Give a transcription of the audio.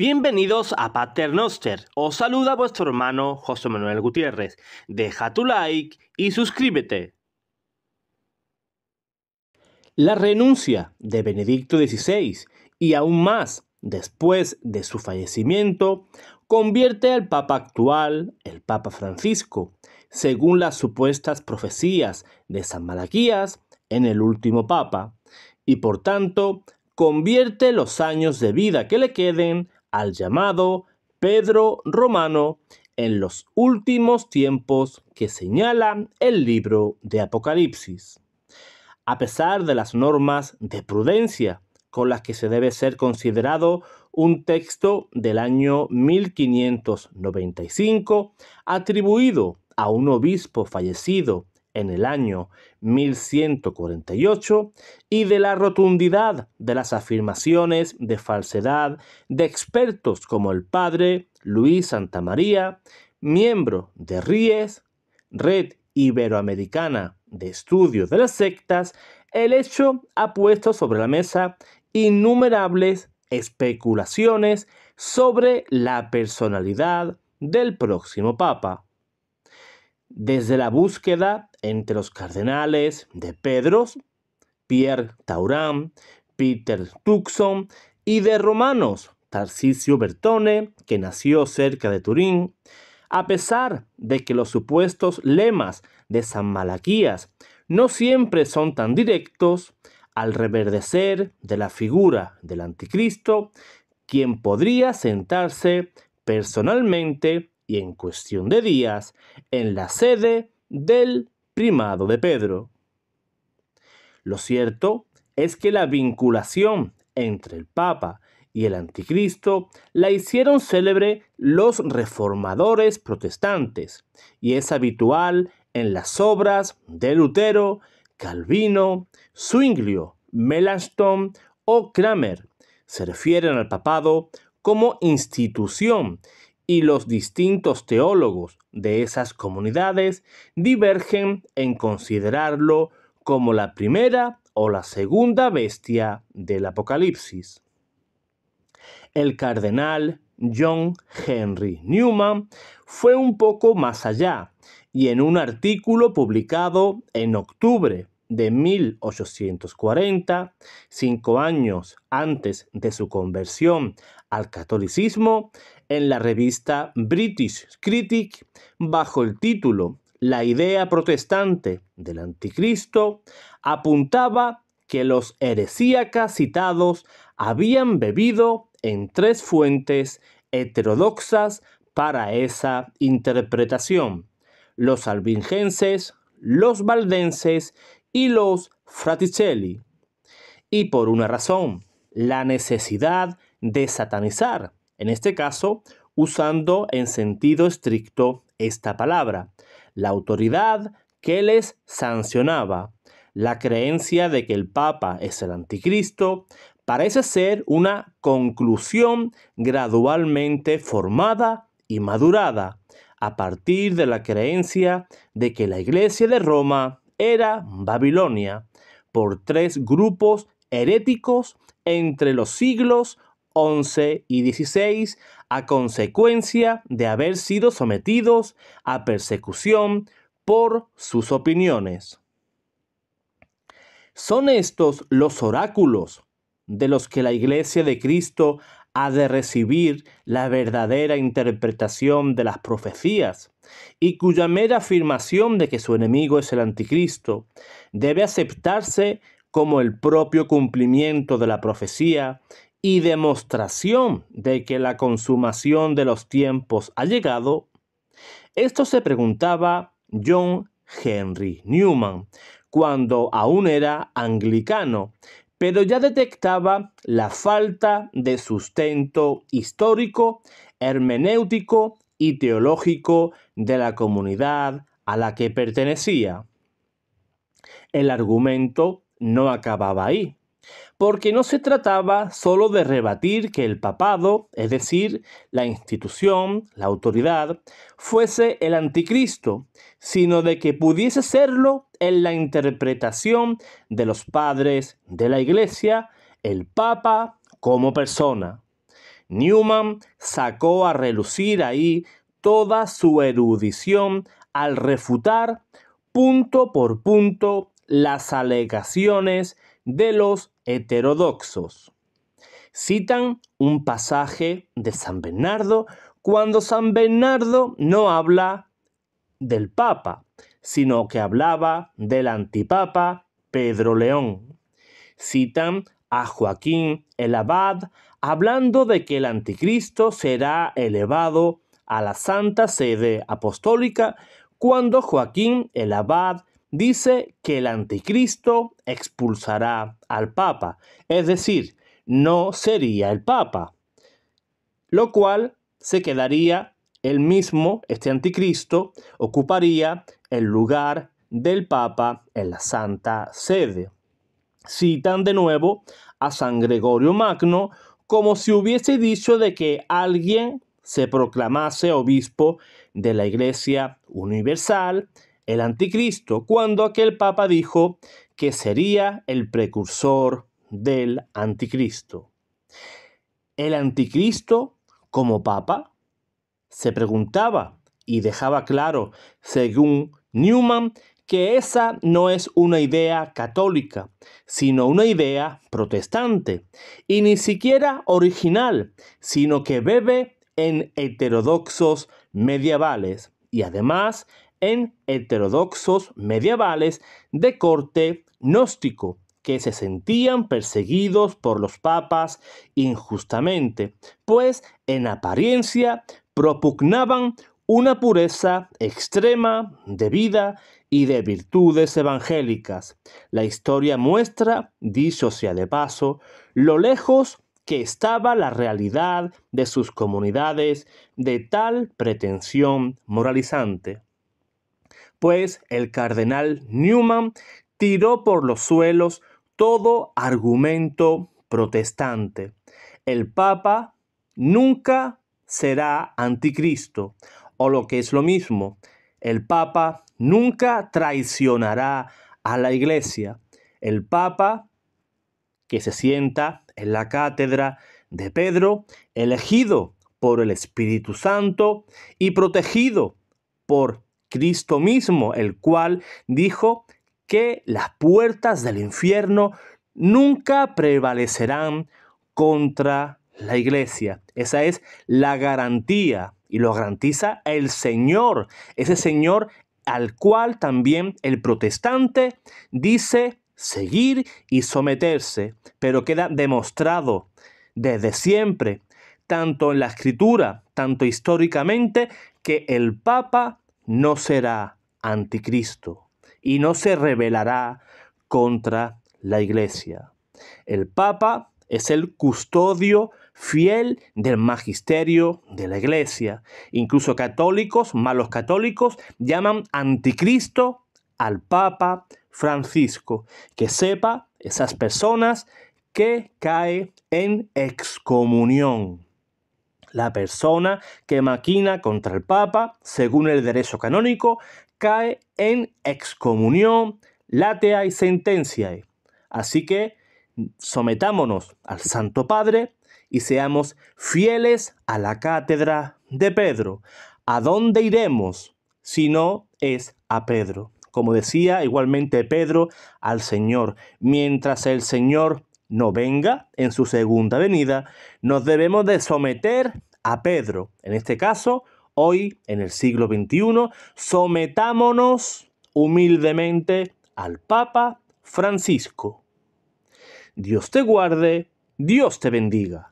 Bienvenidos a Paternoster. Os saluda vuestro hermano José Manuel Gutiérrez. Deja tu like y suscríbete. La renuncia de Benedicto XVI y aún más después de su fallecimiento convierte al Papa actual, el Papa Francisco, según las supuestas profecías de San Malaquías, en el último Papa y por tanto convierte los años de vida que le queden al llamado Pedro Romano en los últimos tiempos que señala el libro de Apocalipsis. A pesar de las normas de prudencia con las que se debe ser considerado un texto del año 1595 atribuido a un obispo fallecido en el año 1148 y de la rotundidad de las afirmaciones de falsedad de expertos como el padre Luis Santamaría, miembro de Ries, Red Iberoamericana de Estudios de las Sectas, el hecho ha puesto sobre la mesa innumerables especulaciones sobre la personalidad del próximo Papa desde la búsqueda entre los cardenales de Pedros, Pierre Taurán, Peter Tucson y de romanos, Tarcisio Bertone, que nació cerca de Turín, a pesar de que los supuestos lemas de San Malaquías no siempre son tan directos, al reverdecer de la figura del anticristo, quien podría sentarse personalmente y en cuestión de días en la sede del primado de Pedro. Lo cierto es que la vinculación entre el Papa y el Anticristo la hicieron célebre los reformadores protestantes, y es habitual en las obras de Lutero, Calvino, Zwinglio, Melanchthon o Kramer. Se refieren al papado como institución y los distintos teólogos de esas comunidades divergen en considerarlo como la primera o la segunda bestia del Apocalipsis. El cardenal John Henry Newman fue un poco más allá y en un artículo publicado en octubre de 1840, cinco años antes de su conversión al catolicismo, en la revista British Critic bajo el título La idea protestante del anticristo, apuntaba que los heresíacas citados habían bebido en tres fuentes heterodoxas para esa interpretación, los albingenses los valdenses y los Fraticelli. Y por una razón, la necesidad de satanizar, en este caso, usando en sentido estricto esta palabra, la autoridad que les sancionaba. La creencia de que el Papa es el anticristo parece ser una conclusión gradualmente formada y madurada a partir de la creencia de que la Iglesia de Roma era Babilonia por tres grupos heréticos entre los siglos 11 y 16 a consecuencia de haber sido sometidos a persecución por sus opiniones. Son estos los oráculos de los que la Iglesia de Cristo ha de recibir la verdadera interpretación de las profecías y cuya mera afirmación de que su enemigo es el anticristo debe aceptarse como el propio cumplimiento de la profecía y demostración de que la consumación de los tiempos ha llegado? Esto se preguntaba John Henry Newman cuando aún era anglicano, pero ya detectaba la falta de sustento histórico, hermenéutico y teológico de la comunidad a la que pertenecía. El argumento no acababa ahí porque no se trataba solo de rebatir que el papado, es decir, la institución, la autoridad, fuese el anticristo, sino de que pudiese serlo en la interpretación de los padres de la Iglesia, el papa como persona. Newman sacó a relucir ahí toda su erudición al refutar punto por punto las alegaciones de los heterodoxos. Citan un pasaje de San Bernardo cuando San Bernardo no habla del Papa, sino que hablaba del antipapa Pedro León. Citan a Joaquín el Abad hablando de que el anticristo será elevado a la Santa Sede Apostólica cuando Joaquín el Abad dice que el anticristo expulsará al Papa, es decir, no sería el Papa, lo cual se quedaría el mismo, este anticristo, ocuparía el lugar del Papa en la Santa Sede. Citan de nuevo a San Gregorio Magno como si hubiese dicho de que alguien se proclamase obispo de la Iglesia Universal el anticristo, cuando aquel papa dijo que sería el precursor del anticristo. El anticristo, como papa, se preguntaba y dejaba claro, según Newman, que esa no es una idea católica, sino una idea protestante, y ni siquiera original, sino que bebe en heterodoxos medievales, y además en heterodoxos medievales de corte gnóstico que se sentían perseguidos por los papas injustamente, pues en apariencia propugnaban una pureza extrema de vida y de virtudes evangélicas. La historia muestra, dicho sea de paso, lo lejos que estaba la realidad de sus comunidades de tal pretensión moralizante pues el cardenal Newman tiró por los suelos todo argumento protestante. El Papa nunca será anticristo, o lo que es lo mismo, el Papa nunca traicionará a la Iglesia. El Papa, que se sienta en la cátedra de Pedro, elegido por el Espíritu Santo y protegido por Cristo mismo, el cual dijo que las puertas del infierno nunca prevalecerán contra la iglesia. Esa es la garantía y lo garantiza el Señor, ese Señor al cual también el protestante dice seguir y someterse, pero queda demostrado desde siempre, tanto en la escritura, tanto históricamente, que el Papa no será anticristo y no se rebelará contra la iglesia. El Papa es el custodio fiel del magisterio de la iglesia. Incluso católicos, malos católicos, llaman anticristo al Papa Francisco. Que sepa esas personas que cae en excomunión. La persona que maquina contra el Papa, según el derecho canónico, cae en excomunión, látea y sentencia. Así que sometámonos al Santo Padre y seamos fieles a la cátedra de Pedro. ¿A dónde iremos si no es a Pedro? Como decía igualmente Pedro al Señor, mientras el Señor no venga en su segunda venida, nos debemos de someter a Pedro. En este caso, hoy, en el siglo XXI, sometámonos humildemente al Papa Francisco. Dios te guarde, Dios te bendiga.